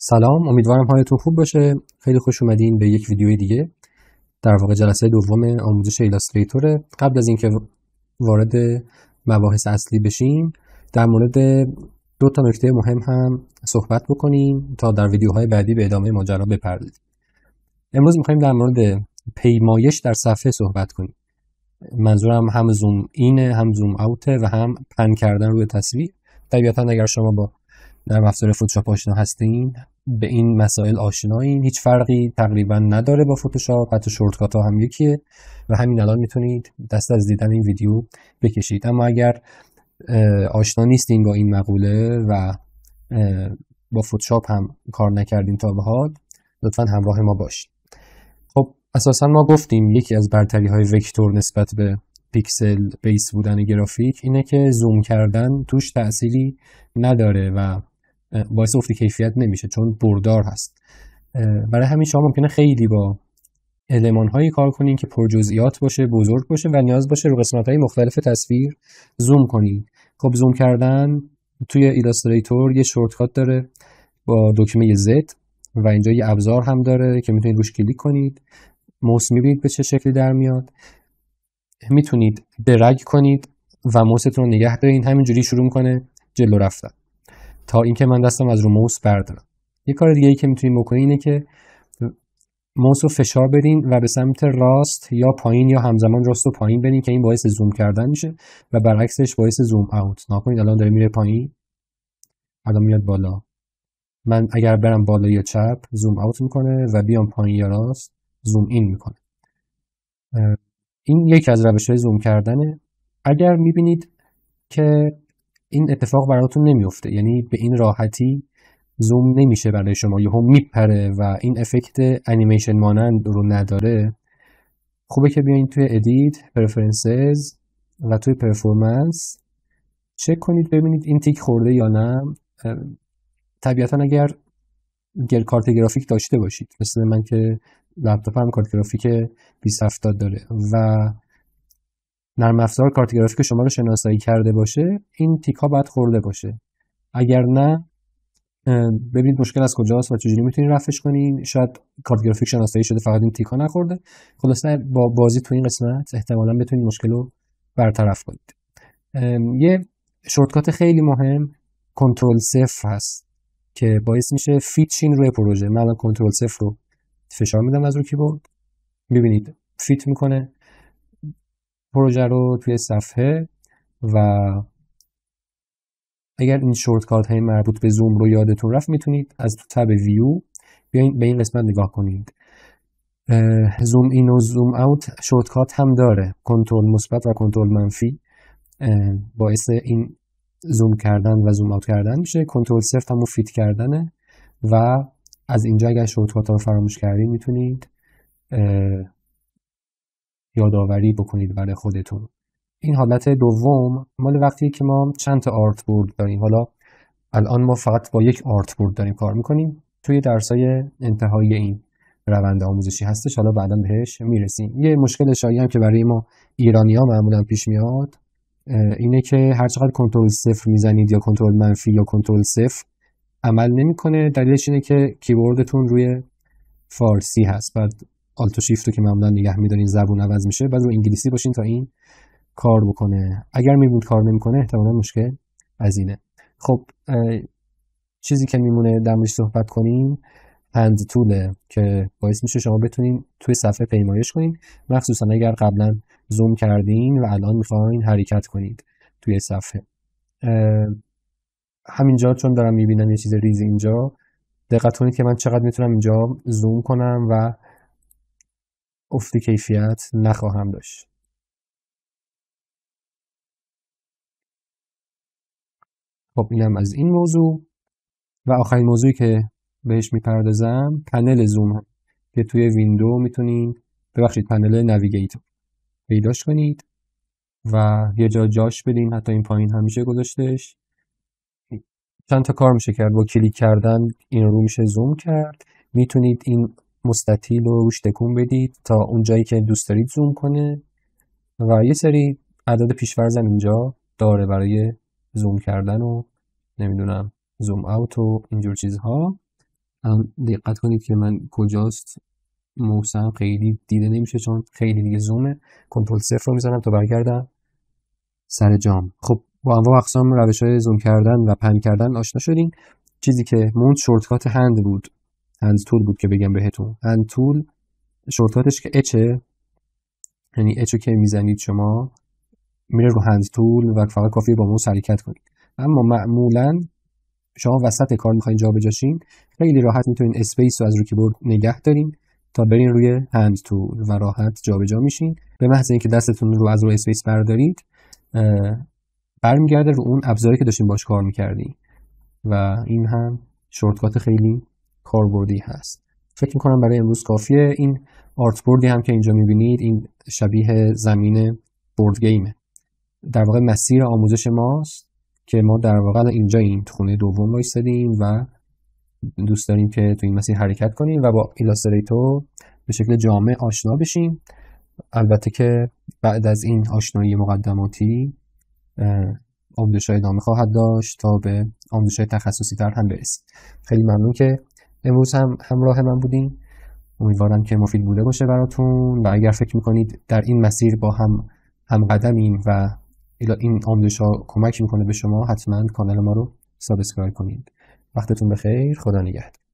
سلام امیدوارم حالتون خوب باشه خیلی خوش اومدین به یک ویدیو دیگه در واقع جلسه دوم آموزش ایلاستریتور قبل از اینکه وارد مباحث اصلی بشیم در مورد دو تا نکته مهم هم صحبت بکنیم تا در ویدیوهای بعدی به ادامه ماجرا بپردازیم امروز می‌خوایم در مورد پیمایش در صفحه صحبت کنیم منظورم هم زوم اینه هم زوم اوته و هم پن کردن روی تصویر طبیعتا اگر شما با در افزار فتوشاپ آشنا هستین به این مسائل آشنایین هیچ فرقی تقریبا نداره با فتوشاپ حتی شورتکات ها هم یکیه و همین الان میتونید دست از دیدن این ویدیو بکشید اما اگر آشنا نیستین با این مقوله و با فتوشاپ هم کار نکردین تا به حال لطفا همراه ما باشید خب اساسا ما گفتیم یکی از برتری های وکتور نسبت به پیکسل بیس بودن گرافیک اینه که زوم کردن توش تأثیری نداره و باعث افت کیفیت نمیشه چون بردار هست برای همین شما ممکنه خیلی با علمان هایی کار کنین که پر جزئیات باشه بزرگ باشه و نیاز باشه رو قسمت های مختلف تصویر زوم کنین خب زوم کردن توی ایلاستریتور یه شورتکات داره با دکمه Z و اینجا یه ابزار هم داره که میتونید روش کلیک کنید موس میبینید به چه شکلی در میاد میتونید برگ کنید و موستون رو نگه همینجوری شروع میکنه جلو رفتن تا اینکه من دستم از رو موس بردارم یه کار دیگه ای که میتونیم بکنیم اینه که موس رو فشار بدین و به سمت راست یا پایین یا همزمان راست و پایین برین که این باعث زوم کردن میشه و برعکسش باعث زوم اوت نکنید الان داره میره پایین الان میاد بالا من اگر برم بالا یا چپ زوم اوت میکنه و بیام پایین یا راست زوم این میکنه این یکی از روش های زوم کردنه اگر میبینید که این اتفاق براتون نمیفته یعنی به این راحتی زوم نمیشه برای شما یهو میپره و این افکت انیمیشن مانند رو نداره خوبه که بیاین توی ادیت پرفرنسز و توی پرفورمنس چک کنید ببینید این تیک خورده یا نه طبیعتا اگر گر کارت گرافیک داشته باشید مثل من که لپتاپم کارت گرافیک 2070 داره و نرم افزار کارت گرافیک شما رو شناسایی کرده باشه این تیک ها باید خورده باشه اگر نه ببینید مشکل از کجاست و چجوری میتونید رفعش کنین شاید کارت گرافیک شناسایی شده فقط این تیکا نخورده خلاصه با بازی تو این قسمت احتمالا بتونید مشکل رو برطرف کنید یه شورتکات خیلی مهم کنترل صفر هست که باعث میشه فیتشین روی پروژه من کنترل صفر رو فشار میدم از رو کیبورد میبینید فیت میکنه پروژه رو توی صفحه و اگر این شورتکات های مربوط به زوم رو یادتون رفت میتونید از تو تب ویو بیاین به این قسمت نگاه کنید زوم این و زوم اوت شورتکات هم داره کنترل مثبت و کنترل منفی باعث این زوم کردن و زوم اوت کردن میشه کنترل سفت هم فیت کردنه و از اینجا اگر شورتکات رو فراموش کردید میتونید یادآوری بکنید برای خودتون این حالت دوم مال وقتی که ما چند تا آرت بورد داریم حالا الان ما فقط با یک آرت بورد داریم کار میکنیم توی درسای انتهایی این روند آموزشی هستش حالا بعدا بهش میرسیم یه مشکل شایی هم که برای ما ایرانی ها معمولا پیش میاد اینه که هر چقدر کنترل صفر میزنید یا کنترل منفی یا کنترل صفر عمل نمیکنه دلیلش اینه که کیبوردتون روی فارسی هست بعد و شیفت رو که معمولا نگه میدارین زبون عوض میشه بعد رو انگلیسی باشین تا این کار بکنه اگر میبود کار نمیکنه احتمالا مشکل از اینه خب چیزی که میمونه در صحبت کنیم هند طوله که باعث میشه شما بتونین توی صفحه پیمایش کنین مخصوصا اگر قبلا زوم کردین و الان میخواین حرکت کنید توی صفحه همینجا چون دارم میبینم یه چیز ریز اینجا دقت کنید که من چقدر میتونم اینجا زوم کنم و افت کیفیت نخواهم داشت. خب اینم از این موضوع و آخرین موضوعی که بهش میپردازم پنل زوم هم. که توی ویندو میتونین ببخشید پنل نویگیتور پیداش کنید و یه جا جاش بدین حتی این پایین همیشه گذاشتش چند تا کار میشه کرد با کلیک کردن این رو میشه زوم کرد میتونید این مستطیل رو روش تکون بدید تا اون جایی که دوست دارید زوم کنه و یه سری اعداد پیشورزن اینجا داره برای زوم کردن و نمیدونم زوم اوت و اینجور چیزها هم دقت کنید که من کجاست موسم خیلی دیده نمیشه چون خیلی دیگه زومه کنترل صفر رو میزنم تا برگردم سر جام خب با انواع اقسام روش های زوم کردن و پن کردن آشنا شدیم چیزی که موند شورتکات هند بود هند تول بود که بگم بهتون هند تول شورتاتش که اچه یعنی اچو که میزنید شما میره رو هند تول و فقط کافیه با موس حرکت کنید اما معمولا شما وسط کار میخواین جابجاشین خیلی راحت میتونین اسپیس رو از روی کیبورد نگه دارین تا برین روی هند تول و راحت جابجا میشین به محض اینکه دستتون رو از روی اسپیس بردارید برمیگرده رو اون ابزاری که داشتین باش کار میکردین و این هم شورتکات خیلی کاربردی هست فکر کنم برای امروز کافیه این آرت بوردی هم که اینجا میبینید این شبیه زمین بورد گیمه در واقع مسیر آموزش ماست که ما در واقع اینجا این خونه دوم وایسادیم و دوست داریم که تو این مسیر حرکت کنیم و با ایلاستریتور به شکل جامع آشنا بشیم البته که بعد از این آشنایی مقدماتی آموزش ادامه خواهد داشت تا به آموزش تخصصی تر هم برسیم خیلی ممنون که امروز هم همراه من بودین امیدوارم که مفید بوده باشه براتون و اگر فکر میکنید در این مسیر با هم هم قدمین و این آموزش ها کمک میکنه به شما حتما کانال ما رو سابسکرایب کنید وقتتون بخیر خدا نگهدار